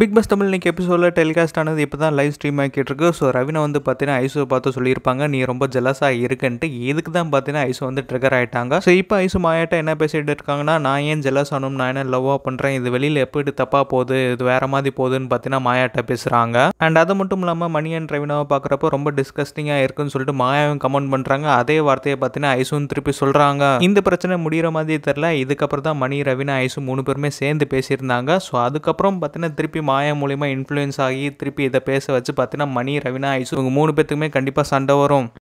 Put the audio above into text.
big pass Tamil இன்றைக்கி எபிசோடில் telecast ஆனது இப்போ தான் லைவ் ஸ்ட்ரீம் ஆகிட்டு இருக்கு ஸோ ரவினை வந்து பார்த்தீங்கன்னா ஐசோ பார்த்து சொல்லியிருப்பாங்க நீ ரொம்ப ஜெலஸாக இருக்குன்ட்டு எதுக்கு தான் பார்த்தீங்கன்னா ஐசோ வந்து ட்ரிகர் ஆகிட்டாங்க ஸோ இப்போ ஐசு மாயாட்ட என்ன பேசிகிட்டு இருக்காங்கன்னா நான் ஏன் ஜெலஸ் ஆனும் நான் என்ன லவ்வாக பண்ணுறேன் இது வெளியில் எப்படி தப்பாக போகுது இது வேறு மாதிரி போகுதுன்னு பார்த்தீங்கன்னா மாயாட்டை பேசுகிறாங்க அண்ட் அது மட்டும் இல்லாமல் மணி அண்ட் ரவினாவை பார்க்குறப்ப ரொம்ப டிஸ்கஸ்டிங்காக இருக்குன்னு சொல்லிட்டு மாயாவும் கமெண்ட் பண்ணுறாங்க அதே வார்த்தையை பார்த்தீங்கன்னா ஐசுவும் திருப்பி சொல்கிறாங்க இந்த பிரச்சனை முடிகிற மாதிரி தெரில இதுக்கப்புறம் தான் மணி ரவினா ஐசு மூணு பேருமே சேர்ந்து பேசியிருந்தாங்க ஸோ அதுக்கப்புறம் பார்த்தீங்கன்னா திருப்பி திருப்பி மாயா மூலிமா இன்ஃப்ளூயன்ஸ் ஆகி திருப்பி இதை பேச வச்சு பார்த்தீங்கன்னா மணி ரவினா ஐசு இவங்க மூணு பேத்துக்குமே கண்டிப்பாக சண்டை வரும்